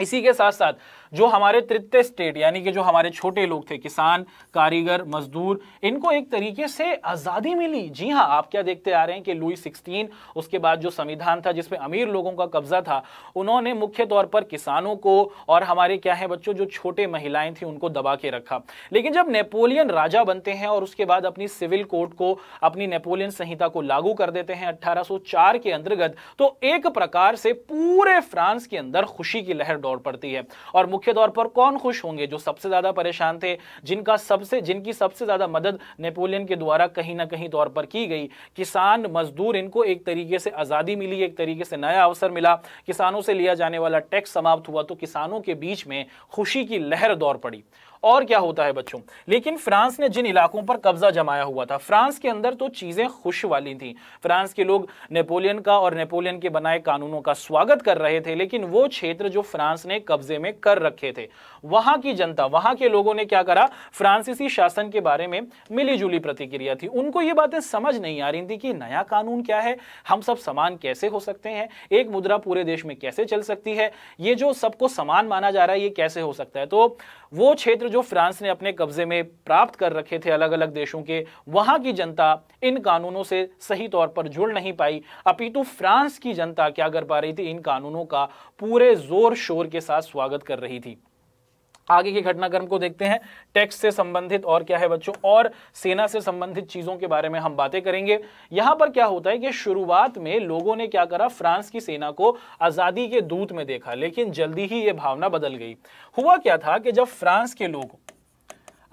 Speaker 1: इसी के साथ साथ जो हमारे तृतीय स्टेट यानी कि जो हमारे छोटे लोग थे किसान कारीगर मजदूर इनको एक तरीके से आज़ादी मिली जी हाँ आप क्या देखते आ रहे हैं कि लुई सिक्सटीन उसके बाद जो संविधान था जिसमें अमीर लोगों का कब्जा था उन्होंने मुख्य तौर पर किसानों को और हमारे क्या है बच्चों जो छोटे महिलाएं थी उनको दबा के रखा लेकिन जब नेपोलियन राजा बनते हैं और उसके बाद अपनी सिविल कोड को अपनी नेपोलियन संहिता को लागू कर देते हैं 1804 के अंतर्गत तो एक प्रकार से पूरे फ्रांस के अंदर खुशी की लहर दौड़ पड़ती है और मुख्य मुख्य तौर पर कौन खुश होंगे जो सबसे ज़्यादा परेशान थे जिनका सबसे जिनकी सबसे ज़्यादा मदद नेपोलियन के द्वारा कहीं ना कहीं तौर पर की गई किसान मजदूर इनको एक तरीके से आज़ादी मिली एक तरीके से नया अवसर मिला किसानों से लिया जाने वाला टैक्स समाप्त हुआ तो किसानों के बीच में खुशी की लहर दौड़ पड़ी और क्या होता है बच्चों लेकिन फ्रांस ने जिन इलाकों पर कब्जा जमाया हुआ था फ्रांस के अंदर तो चीजें खुश वाली थी फ्रांस के लोग नेपोलियन का और नेपोलियन के बनाए कानूनों का स्वागत कर रहे थे लेकिन वो क्षेत्र जो फ्रांस ने कब्जे में कर रखे थे वहां की जनता वहां के लोगों ने क्या करा फ्रांसीसी शासन के बारे में मिलीजुली प्रतिक्रिया थी उनको ये बातें समझ नहीं आ रही थी कि नया कानून क्या है हम सब समान कैसे हो सकते हैं एक मुद्रा पूरे देश में कैसे चल सकती है ये जो सबको समान माना जा रहा है ये कैसे हो सकता है तो वो क्षेत्र जो फ्रांस ने अपने कब्जे में प्राप्त कर रखे थे अलग अलग देशों के वहां की जनता इन कानूनों से सही तौर पर जुड़ नहीं पाई अपितु फ्रांस की जनता क्या कर पा रही थी इन कानूनों का पूरे जोर शोर के साथ स्वागत कर रही थी आगे के घटनाक्रम को देखते हैं टैक्स से संबंधित और क्या है बच्चों और सेना से संबंधित चीजों के बारे में हम बातें करेंगे यहां पर क्या होता है कि शुरुआत में लोगों ने क्या करा फ्रांस की सेना को आजादी के दूत में देखा लेकिन जल्दी ही ये भावना बदल गई हुआ क्या था कि जब फ्रांस के लोग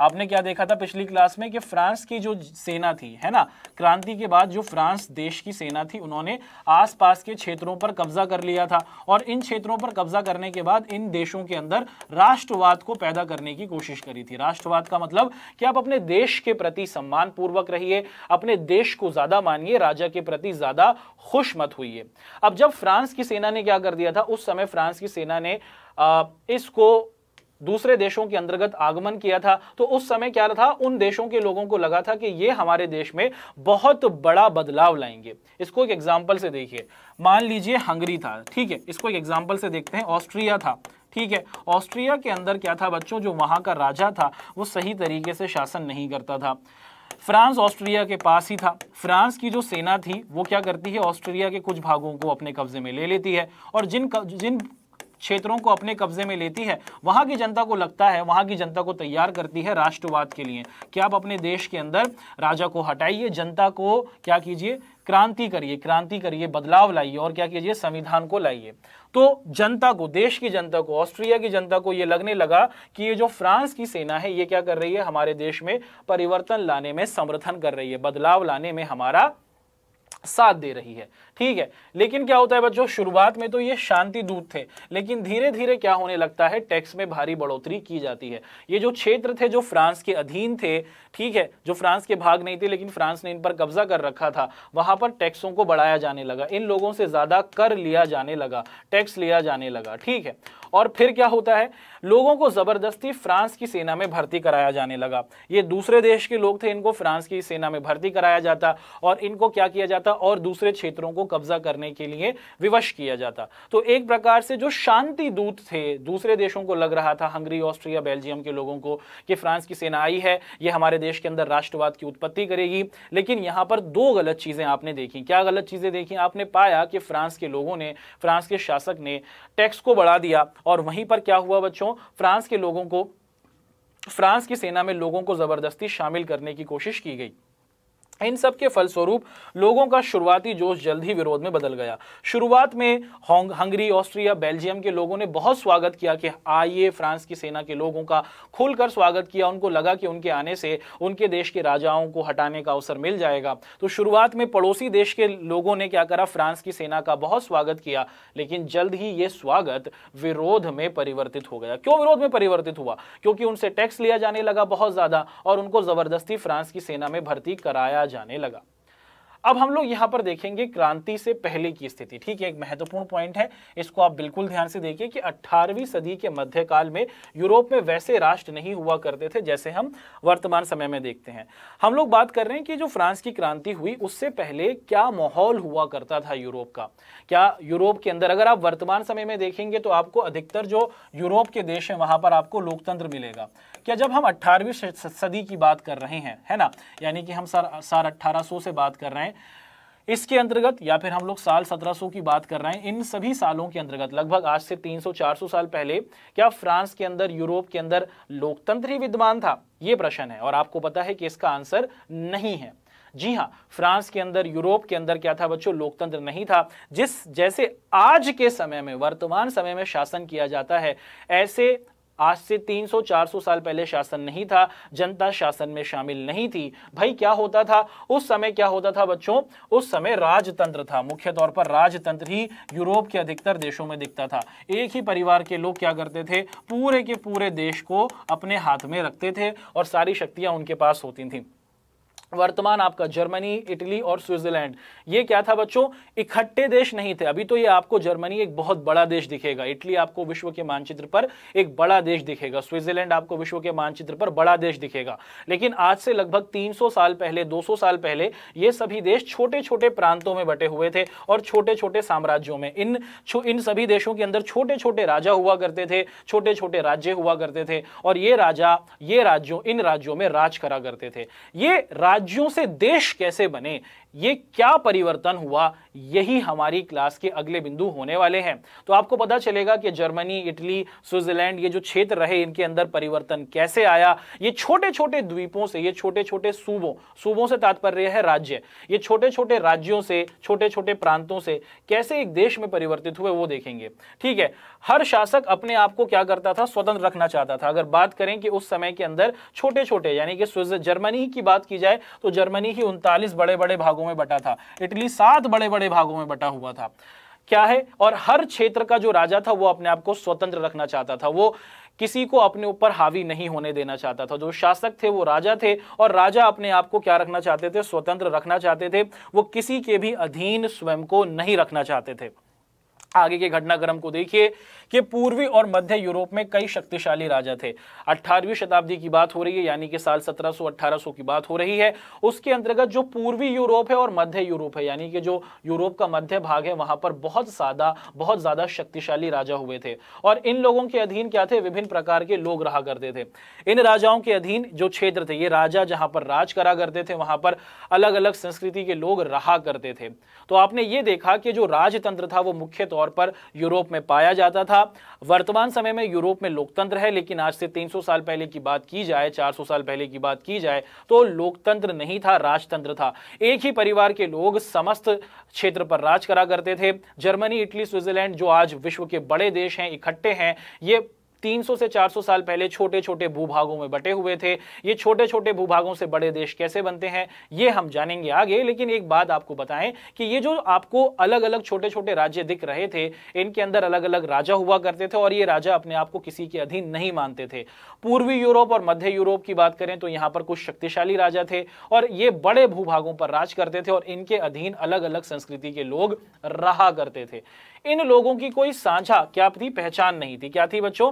Speaker 1: आपने क्या देखा था पिछली क्लास में कि फ्रांस की जो सेना थी है ना क्रांति के बाद जो फ्रांस देश की सेना थी उन्होंने आसपास के क्षेत्रों पर कब्जा कर लिया था और इन क्षेत्रों पर कब्जा करने के बाद इन देशों के अंदर राष्ट्रवाद को पैदा करने की कोशिश करी थी राष्ट्रवाद का मतलब कि आप अपने देश के प्रति सम्मान पूर्वक रहिए अपने देश को ज्यादा मानिए राजा के प्रति ज्यादा खुश मत हुई अब जब फ्रांस की सेना ने क्या कर दिया था उस समय फ्रांस की सेना ने इसको दूसरे देशों के अंतर्गत आगमन किया था तो उस समय क्या था उन देशों के लोगों को लगा था कि ये हमारे देश में बहुत बड़ा बदलाव लाएंगे इसको एक एग्जाम्पल से देखिए मान लीजिए हंगरी था ठीक है इसको एक एग्जाम्पल से देखते हैं ऑस्ट्रिया था ठीक है ऑस्ट्रिया के अंदर क्या था बच्चों जो वहाँ का राजा था वो सही तरीके से शासन नहीं करता था फ्रांस ऑस्ट्रिया के पास ही था फ्रांस की जो सेना थी वो क्या करती है ऑस्ट्रिया के कुछ भागों को अपने कब्जे में ले लेती है और जिन जिन क्षेत्रों को अपने कब्जे में लेती है वहां की जनता को लगता है वहां की जनता को तैयार करती है राष्ट्रवाद के लिए कि आप अपने देश के अंदर राजा को हटाइए जनता को क्या कीजिए क्रांति करिए क्रांति करिए बदलाव लाइए और क्या कीजिए संविधान को लाइए तो जनता को देश की जनता को ऑस्ट्रिया की जनता को ये लगने लगा कि ये जो फ्रांस की सेना है ये क्या कर रही है हमारे देश में परिवर्तन लाने में समर्थन कर रही है बदलाव लाने में हमारा साथ दे रही है ठीक है लेकिन क्या होता है बच्चों शुरुआत में तो ये शांति दूत थे लेकिन धीरे धीरे क्या होने लगता है टैक्स में भारी बढ़ोतरी की जाती है ये जो क्षेत्र थे जो फ्रांस के अधीन थे ठीक है जो फ्रांस के भाग नहीं थे लेकिन फ्रांस ने इन पर कब्जा कर रखा था वहां पर टैक्सों को बढ़ाया जाने लगा इन लोगों से ज्यादा कर लिया जाने लगा टैक्स लिया जाने लगा ठीक है और फिर क्या होता है लोगों को जबरदस्ती फ्रांस की सेना में भर्ती कराया जाने लगा ये दूसरे देश के लोग थे इनको फ्रांस की सेना में भर्ती कराया जाता और इनको क्या किया जाता और दूसरे क्षेत्रों को कब्जा करने के लिए विवश किया जाता तो एक प्रकार से जो शांति दूत थे दूसरे देशों को लग रहा था हंगरी ऑस्ट्रिया बेल्जियम के लोगों को कि फ्रांस की सेना आई है ये हमारे देश के अंदर राष्ट्रवाद की उत्पत्ति करेगी लेकिन यहां पर दो गलत चीज़ें आपने देखी क्या गलत चीज़ें देखी आपने पाया कि फ्रांस के लोगों ने फ्रांस के शासक ने टैक्स को बढ़ा दिया और वहीं पर क्या हुआ बच्चों फ्रांस के लोगों को फ्रांस की सेना में लोगों को ज़बरदस्ती शामिल करने की कोशिश की गई इन सब के फलस्वरूप लोगों का शुरुआती जोश जल्द ही विरोध में बदल गया शुरुआत में हंगरी ऑस्ट्रिया बेल्जियम के लोगों ने बहुत स्वागत किया कि आइए फ्रांस की सेना के लोगों का खुलकर स्वागत किया उनको लगा कि उनके आने से उनके देश के राजाओं को हटाने का अवसर मिल जाएगा तो शुरुआत में पड़ोसी देश के लोगों ने क्या करा फ्रांस की सेना का बहुत स्वागत किया लेकिन जल्द ही ये स्वागत विरोध में परिवर्तित हो गया क्यों विरोध में परिवर्तित हुआ क्योंकि उनसे टैक्स लिया जाने लगा बहुत ज्यादा और उनको जबरदस्ती फ्रांस की सेना में भर्ती कराया जाने लगा अब हम लोग यहाँ पर देखेंगे क्रांति से पहले की स्थिति ठीक है एक महत्वपूर्ण पॉइंट है इसको आप बिल्कुल ध्यान से देखिए कि 18वीं सदी के मध्यकाल में यूरोप में वैसे राष्ट्र नहीं हुआ करते थे जैसे हम वर्तमान समय में देखते हैं हम लोग बात कर रहे हैं कि जो फ्रांस की क्रांति हुई उससे पहले क्या माहौल हुआ करता था यूरोप का क्या यूरोप के अंदर अगर आप वर्तमान समय में देखेंगे तो आपको अधिकतर जो यूरोप के देश हैं वहाँ पर आपको लोकतंत्र मिलेगा क्या जब हम 18वीं सदी की बात कर रहे हैं है ना यानी कि हम साल साल 1800 से बात कर रहे हैं इसके अंतर्गत या फिर हम लोग साल 1700 की बात कर रहे हैं इन सभी सालों के अंतर्गत लगभग आज से 300-400 साल पहले क्या फ्रांस के अंदर यूरोप के अंदर लोकतंत्र ही विद्यमान था यह प्रश्न है और आपको पता है कि इसका आंसर नहीं है जी हाँ फ्रांस के अंदर यूरोप के अंदर क्या था बच्चों लोकतंत्र नहीं था जिस जैसे आज के समय में वर्तमान समय में शासन किया जाता है ऐसे आज से 300-400 साल पहले शासन नहीं था जनता शासन में शामिल नहीं थी भाई क्या होता था उस समय क्या होता था बच्चों उस समय राजतंत्र था मुख्य तौर पर राजतंत्र ही यूरोप के अधिकतर देशों में दिखता था एक ही परिवार के लोग क्या करते थे पूरे के पूरे देश को अपने हाथ में रखते थे और सारी शक्तियां उनके पास होती थी वर्तमान आपका जर्मनी इटली और स्विट्जरलैंड ये क्या था बच्चों इकट्ठे देश नहीं थे अभी तो ये आपको जर्मनी एक बहुत बड़ा देश दिखेगा इटली आपको विश्व के मानचित्र पर एक बड़ा देश दिखेगा स्विट्जरलैंड आपको विश्व के मानचित्र पर बड़ा देश दिखेगा लेकिन आज से लगभग 300 साल पहले 200 साल पहले ये सभी देश छोटे छोटे प्रांतों में बटे हुए थे और छोटे छोटे साम्राज्यों में इन इन सभी देशों के अंदर छोटे छोटे राजा हुआ करते थे छोटे छोटे राज्य हुआ करते थे और ये राजा ये राज्यों इन राज्यों में राज करा करते थे ये राज राज्यों से देश कैसे बने ये क्या परिवर्तन हुआ यही हमारी क्लास के अगले बिंदु होने वाले हैं तो आपको पता चलेगा कि जर्मनी इटली स्विट्जरलैंड ये जो क्षेत्र रहे इनके अंदर परिवर्तन कैसे आया ये छोटे छोटे द्वीपों से ये छोटे छोटे सूबों सूबों से तात्पर्य है राज्य ये छोटे छोटे राज्यों से छोटे छोटे प्रांतों से कैसे एक देश में परिवर्तित हुए वो देखेंगे ठीक है हर शासक अपने आप को क्या करता था स्वतंत्र रखना चाहता था अगर बात करें कि उस समय के अंदर छोटे छोटे यानी कि जर्मनी की बात की जाए तो जर्मनी ही उनतालीस बड़े बड़े भागों में बटा था इटली सात बड़े बड़े भागों में बटा हुआ था क्या है और हर क्षेत्र का जो राजा था वो अपने आप को स्वतंत्र रखना चाहता था वो किसी को अपने ऊपर हावी नहीं होने देना चाहता था जो शासक थे वो राजा थे और राजा अपने आप को क्या रखना चाहते थे स्वतंत्र रखना चाहते थे वो किसी के भी अधीन स्वयं को नहीं रखना चाहते थे आगे के घटनाक्रम को देखिए कि पूर्वी और मध्य यूरोप में कई शक्तिशाली राजा थे 18वीं शताब्दी की बात हो रही है यानी कि साल 1700-1800 की बात हो रही है उसके अंतर्गत जो पूर्वी यूरोप है और मध्य यूरोप है यानी कि जो यूरोप का मध्य भाग है वहां पर बहुत ज्यादा बहुत ज्यादा शक्तिशाली राजा हुए थे और इन लोगों के अधीन क्या थे विभिन्न प्रकार के लोग रहा करते थे इन राजाओं के अधीन जो क्षेत्र थे ये राजा जहां पर राज करा करते थे वहां पर अलग अलग संस्कृति के लोग रहा करते थे तो आपने ये देखा कि जो राजतंत्र था वो मुख्य तौर तौर पर यूरोप में पाया जाता था वर्तमान समय में यूरोप में लोकतंत्र है लेकिन आज से 300 साल पहले की बात की जाए 400 साल पहले की बात की जाए तो लोकतंत्र नहीं था राजतंत्र था एक ही परिवार के लोग समस्त क्षेत्र पर राज करा करते थे जर्मनी इटली स्विट्जरलैंड जो आज विश्व के बड़े देश हैं इकट्ठे हैं ये 300 से 400 साल पहले छोटे छोटे भूभागों में बटे हुए थे ये छोटे छोटे भूभागों से बड़े देश कैसे बनते हैं ये हम जानेंगे आगे लेकिन एक बात आपको बताएं कि ये जो आपको अलग अलग छोटे छोटे राज्य दिख रहे थे इनके अंदर अलग अलग राजा हुआ करते थे और ये राजा अपने आप को किसी के अधीन नहीं मानते थे पूर्वी यूरोप और मध्य यूरोप की बात करें तो यहाँ पर कुछ शक्तिशाली राजा थे और ये बड़े भूभागों पर राज करते थे और इनके अधीन अलग अलग संस्कृति के लोग रहा करते थे इन लोगों की कोई साझा क्या थी पहचान नहीं थी क्या थी बच्चों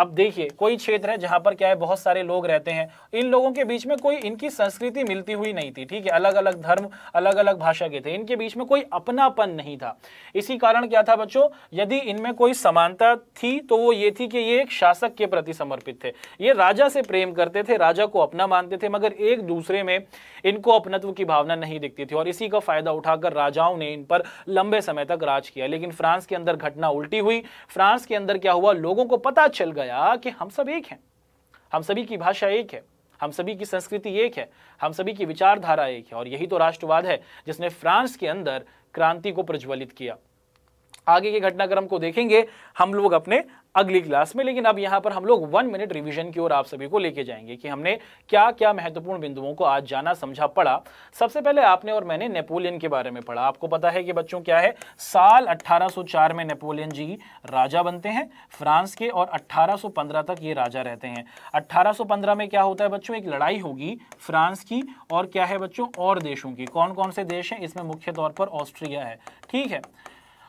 Speaker 1: अब देखिए कोई क्षेत्र है जहां पर क्या है बहुत सारे लोग रहते हैं इन लोगों के बीच में कोई इनकी संस्कृति मिलती हुई नहीं थी ठीक है अलग अलग धर्म अलग अलग भाषा के थे इनके बीच में कोई अपनापन नहीं था इसी कारण क्या था बच्चों यदि इनमें कोई समानता थी तो वो ये थी कि ये एक शासक के प्रति समर्पित थे ये राजा से प्रेम करते थे राजा को अपना मानते थे मगर एक दूसरे में इनको अपनत्व की भावना नहीं दिखती थी और इसी का फायदा उठाकर राजाओं ने इन पर लंबे समय तक राज किया लेकिन फ्रांस के अंदर घटना उल्टी हुई फ्रांस के अंदर क्या हुआ लोगों को पता चल गया बताया कि हम सब एक हैं हम सभी की भाषा एक है हम सभी की संस्कृति एक है हम सभी की विचारधारा एक है और यही तो राष्ट्रवाद है जिसने फ्रांस के अंदर क्रांति को प्रज्वलित किया आगे के घटनाक्रम को देखेंगे हम लोग अपने अगली क्लास में लेकिन अब यहां पर हम लोग वन मिनट रिवीजन की ओर आप सभी को लेके जाएंगे कि हमने क्या क्या महत्वपूर्ण बिंदुओं को आज जाना समझा पड़ा सबसे पहले आपने और मैंने नेपोलियन के बारे में पढ़ा आपको पता है कि बच्चों क्या है साल 1804 में नेपोलियन जी राजा बनते हैं फ्रांस के और अट्ठारह तक ये राजा रहते हैं अट्ठारह में क्या होता है बच्चों एक लड़ाई होगी फ्रांस की और क्या है बच्चों और देशों की कौन कौन से देश है इसमें मुख्य तौर पर ऑस्ट्रिया है ठीक है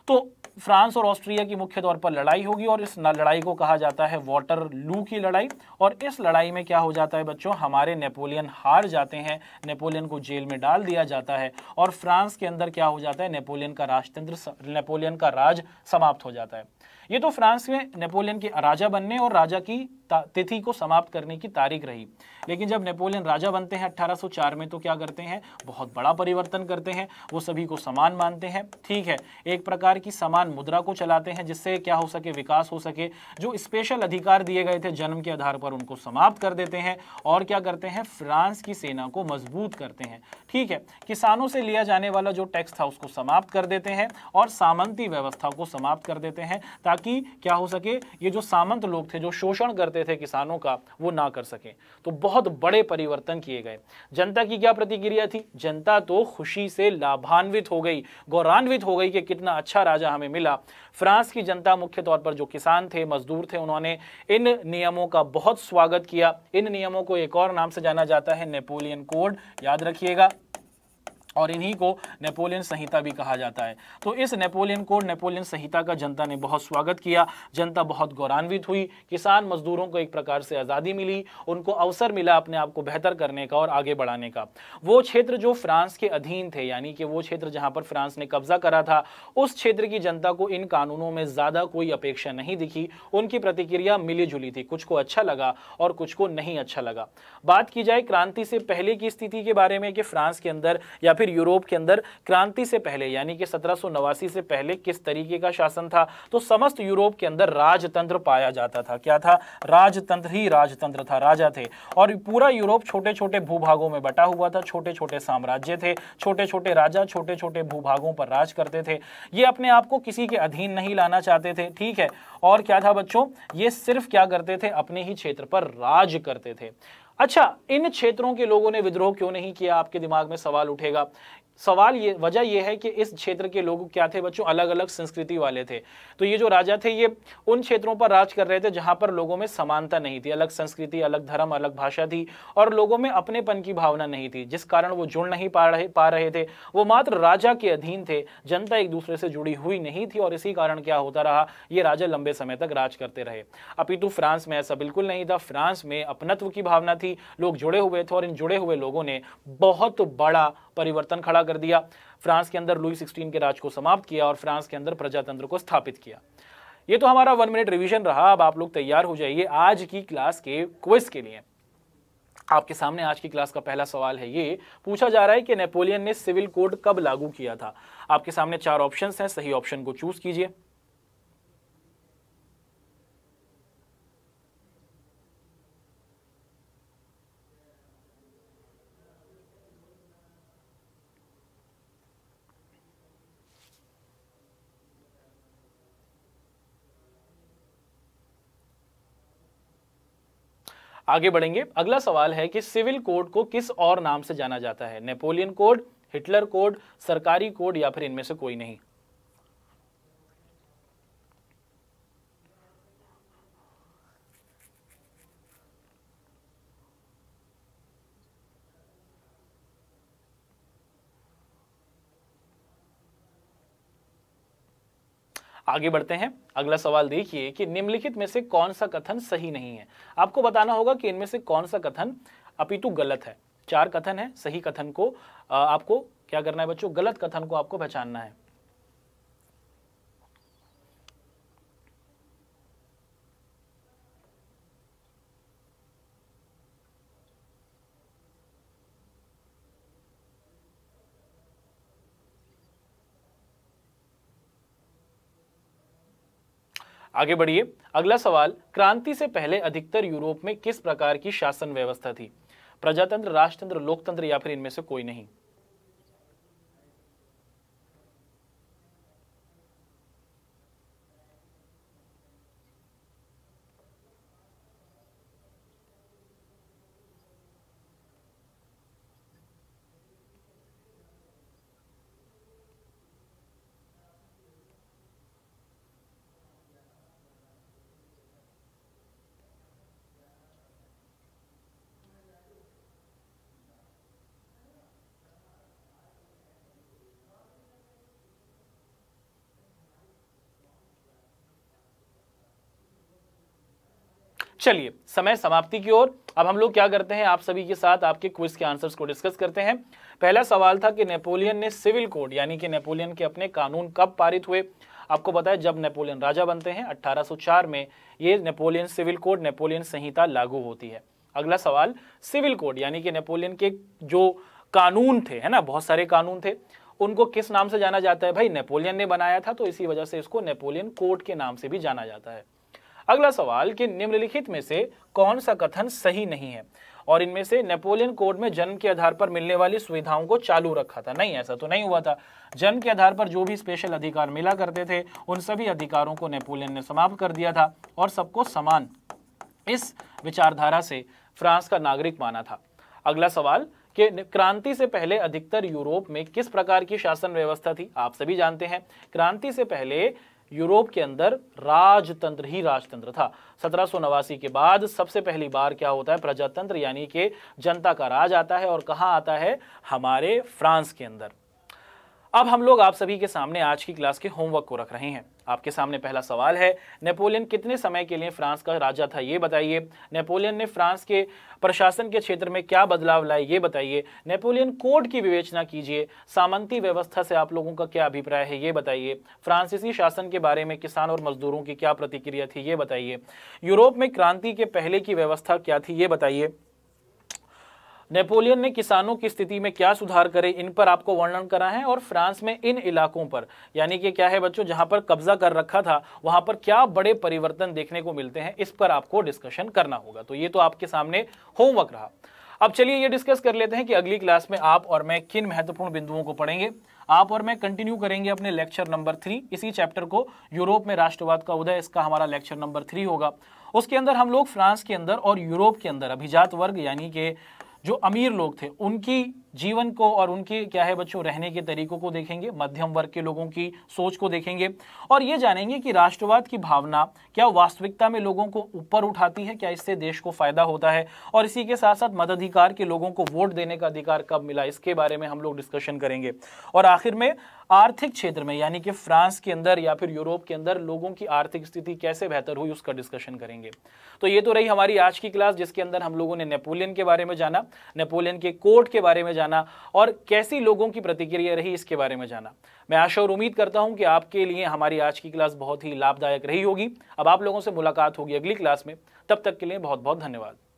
Speaker 1: तो फ्रांस और ऑस्ट्रिया की मुख्य तौर पर लड़ाई होगी और इस लड़ाई को कहा जाता है वाटर लू की लड़ाई और इस लड़ाई में क्या हो जाता है बच्चों हमारे नेपोलियन हार जाते हैं नेपोलियन को जेल में डाल दिया जाता है और फ्रांस के अंदर क्या हो जाता है नेपोलियन का राजतंत्र नेपोलियन का राज समाप्त हो जाता है ये तो फ्रांस में नेपोलियन के राजा बनने और राजा की तिथि को समाप्त करने की तारीख रही लेकिन जब नेपोलियन राजा बनते हैं 1804 में तो क्या करते हैं बहुत बड़ा परिवर्तन करते हैं वो सभी को समान मानते हैं ठीक है एक प्रकार की समान मुद्रा को चलाते हैं जिससे क्या हो सके विकास हो सके जो स्पेशल अधिकार दिए गए थे जन्म के आधार पर उनको समाप्त कर देते हैं और क्या करते हैं फ्रांस की सेना को मजबूत करते हैं ठीक है किसानों से लिया जाने वाला जो टैक्स था उसको समाप्त कर देते हैं और सामंती व्यवस्था को समाप्त कर देते हैं ताकि क्या हो सके ये जो सामंत लोग थे जो शोषण करते करते थे किसानों का वो ना कर सकें तो बहुत बड़े परिवर्तन किए गए जनता की क्या प्रतिक्रिया थी जनता तो खुशी से लाभान्वित हो गई गौरवान्वित हो गई कि कितना अच्छा राजा हमें मिला फ्रांस की जनता मुख्य तौर पर जो किसान थे मजदूर थे उन्होंने इन नियमों का बहुत स्वागत किया इन नियमों को एक और नाम से जाना जाता है नेपोलियन कोड याद रखिएगा और इन्हीं को नेपोलियन संहिता भी कहा जाता है तो इस नेपोलियन कोड नेपोलियन संहिता का जनता ने बहुत स्वागत किया जनता बहुत गौरवान्वित हुई किसान मजदूरों को एक प्रकार से आज़ादी मिली उनको अवसर मिला अपने आप को बेहतर करने का और आगे बढ़ाने का वो क्षेत्र जो फ्रांस के अधीन थे यानी कि वो क्षेत्र जहाँ पर फ्रांस ने कब्जा करा था उस क्षेत्र की जनता को इन कानूनों में ज़्यादा कोई अपेक्षा नहीं दिखी उनकी प्रतिक्रिया मिली जुली थी कुछ को अच्छा लगा और कुछ को नहीं अच्छा लगा बात की जाए क्रांति से पहले की स्थिति के बारे में कि फ्रांस के अंदर या फिर यूरोप के अंदर क्रांति से पहले यानी कि सत्रह से पहले किस तरीके का शासन था तो समस्त यूरोप के अंदर राजतंत्र पाया जाता था क्या था राजतंत्र ही राजतंत्र था राजा थे और पूरा यूरोप छोटे छोटे भूभागों में बटा हुआ था छोटे छोटे साम्राज्य थे छोटे छोटे राजा छोटे छोटे भूभागों पर राज करते थे ये अपने आप को किसी के अधीन नहीं लाना चाहते थे ठीक है और क्या था बच्चों ये सिर्फ क्या करते थे अपने ही क्षेत्र पर राज करते थे अच्छा इन क्षेत्रों के लोगों ने विद्रोह क्यों नहीं किया आपके दिमाग में सवाल उठेगा सवाल ये वजह यह है कि इस क्षेत्र के लोग क्या थे बच्चों अलग अलग संस्कृति वाले थे तो ये जो राजा थे ये उन क्षेत्रों पर राज कर रहे थे जहाँ पर लोगों में समानता नहीं थी अलग संस्कृति अलग धर्म अलग भाषा थी और लोगों में अपनेपन की भावना नहीं थी जिस कारण वो जुड़ नहीं पा रहे पा रहे थे वो मात्र राजा के अधीन थे जनता एक दूसरे से जुड़ी हुई नहीं थी और इसी कारण क्या होता रहा ये राजा लंबे समय तक राज करते रहे अपितु फ्रांस में ऐसा बिल्कुल नहीं था फ्रांस में अपनत्व की भावना थी लोग जुड़े हुए थे और इन जुड़े हुए लोगों ने बहुत बड़ा परिवर्तन खड़ा कर दिया फ्रांस के अंदर लुई सिक्सटीन के राज को समाप्त किया और फ्रांस के अंदर प्रजातंत्र को स्थापित किया ये तो हमारा वन मिनट रिविजन रहा अब आप लोग तैयार हो जाइए आज की क्लास के क्विज के लिए आपके सामने आज की क्लास का पहला सवाल है ये पूछा जा रहा है कि नेपोलियन ने सिविल कोड कब लागू किया था आपके सामने चार ऑप्शंस हैं सही ऑप्शन को चूज कीजिए आगे बढ़ेंगे अगला सवाल है कि सिविल कोड को किस और नाम से जाना जाता है नेपोलियन कोड हिटलर कोड सरकारी कोड या फिर इनमें से कोई नहीं आगे बढ़ते हैं अगला सवाल देखिए कि निम्नलिखित में से कौन सा कथन सही नहीं है आपको बताना होगा कि इनमें से कौन सा कथन अपितु गलत है चार कथन है सही कथन को आपको क्या करना है बच्चों गलत कथन को आपको पहचानना है आगे बढ़िए अगला सवाल क्रांति से पहले अधिकतर यूरोप में किस प्रकार की शासन व्यवस्था थी प्रजातंत्र राजतंत्र लोकतंत्र या फिर इनमें से कोई नहीं चलिए समय समाप्ति की ओर अब हम लोग क्या करते हैं आप सभी के साथ आपके क्विज के आंसर्स को डिस्कस करते हैं पहला सवाल था कि नेपोलियन ने सिविल कोड यानी कि नेपोलियन के अपने कानून कब पारित हुए आपको पता है जब नेपोलियन राजा बनते हैं 1804 में ये नेपोलियन सिविल कोड नेपोलियन संहिता लागू होती है अगला सवाल सिविल कोड यानी कि नेपोलियन के जो कानून थे है ना बहुत सारे कानून थे उनको किस नाम से जाना जाता है भाई नेपोलियन ने बनाया था तो इसी वजह से इसको नेपोलियन कोड के नाम से भी जाना जाता है अगला सवाल कि निम्नलिखित में से कौन सा कथन सही नहीं है और इनमें से नेपोलियन कोड में जन्म के आधार पर मिलने वाली सुविधाओं को चालू रखा था नहीं ऐसा तो नहीं हुआ था जन्म के आधार पर जो भी स्पेशल अधिकार मिला करते थे उन सभी अधिकारों को नेपोलियन ने समाप्त कर दिया था और सबको समान इस विचारधारा से फ्रांस का नागरिक माना था अगला सवाल कि क्रांति से पहले अधिकतर यूरोप में किस प्रकार की शासन व्यवस्था थी आप सभी जानते हैं क्रांति से पहले यूरोप के अंदर राजतंत्र ही राजतंत्र था सत्रह के बाद सबसे पहली बार क्या होता है प्रजातंत्र यानी कि जनता का राज आता है और कहाँ आता है हमारे फ्रांस के अंदर अब हम लोग आप सभी के सामने आज की क्लास के होमवर्क को रख रहे हैं आपके सामने पहला सवाल है नेपोलियन कितने समय के लिए फ्रांस का राजा था ये बताइए नेपोलियन ने फ्रांस के प्रशासन के क्षेत्र में क्या बदलाव लाए ये बताइए नेपोलियन कोड की विवेचना कीजिए सामंती व्यवस्था से आप लोगों का क्या अभिप्राय है ये बताइए फ्रांसीसी शासन के बारे में किसान और मजदूरों की क्या प्रतिक्रिया थी ये बताइए यूरोप में क्रांति के पहले की व्यवस्था क्या थी ये बताइए नेपोलियन ने किसानों की स्थिति में क्या सुधार करे इन पर आपको वर्णन करा है और फ्रांस में इन इलाकों पर यानी कि क्या है बच्चों जहां पर कब्जा कर रखा था वहां पर क्या बड़े परिवर्तन देखने को मिलते हैं इस पर आपको डिस्कशन करना होगा तो ये तो आपके सामने होमवर्क रहा अब चलिए ये डिस्कस कर लेते हैं कि अगली क्लास में आप और मैं किन महत्वपूर्ण बिंदुओं को पढ़ेंगे आप और मैं कंटिन्यू करेंगे अपने लेक्चर नंबर थ्री इसी चैप्टर को यूरोप में राष्ट्रवाद का उदय इसका हमारा लेक्चर नंबर थ्री होगा उसके अंदर हम लोग फ्रांस के अंदर और यूरोप के अंदर अभिजात वर्ग यानी कि जो अमीर लोग थे उनकी जीवन को और उनके क्या है बच्चों रहने के तरीकों को देखेंगे मध्यम वर्ग के लोगों की सोच को देखेंगे और ये जानेंगे कि राष्ट्रवाद की भावना क्या वास्तविकता में लोगों को ऊपर उठाती है क्या इससे देश को फायदा होता है और इसी के साथ साथ मताधिकार के लोगों को वोट देने का अधिकार कब मिला इसके बारे में हम लोग डिस्कशन करेंगे और आखिर में आर्थिक क्षेत्र में यानी कि फ्रांस के अंदर या फिर यूरोप के अंदर लोगों की आर्थिक स्थिति कैसे बेहतर हुई उसका डिस्कशन करेंगे तो ये तो रही हमारी आज की क्लास जिसके अंदर हम लोगों ने नेपोलियन के बारे में जाना नेपोलियन के कोर्ट के बारे में जाना और कैसी लोगों की प्रतिक्रिया रही इसके बारे में जाना मैं आशा और उम्मीद करता हूं कि आपके लिए हमारी आज की क्लास बहुत ही लाभदायक रही होगी अब आप लोगों से मुलाकात होगी अगली क्लास में तब तक के लिए बहुत बहुत धन्यवाद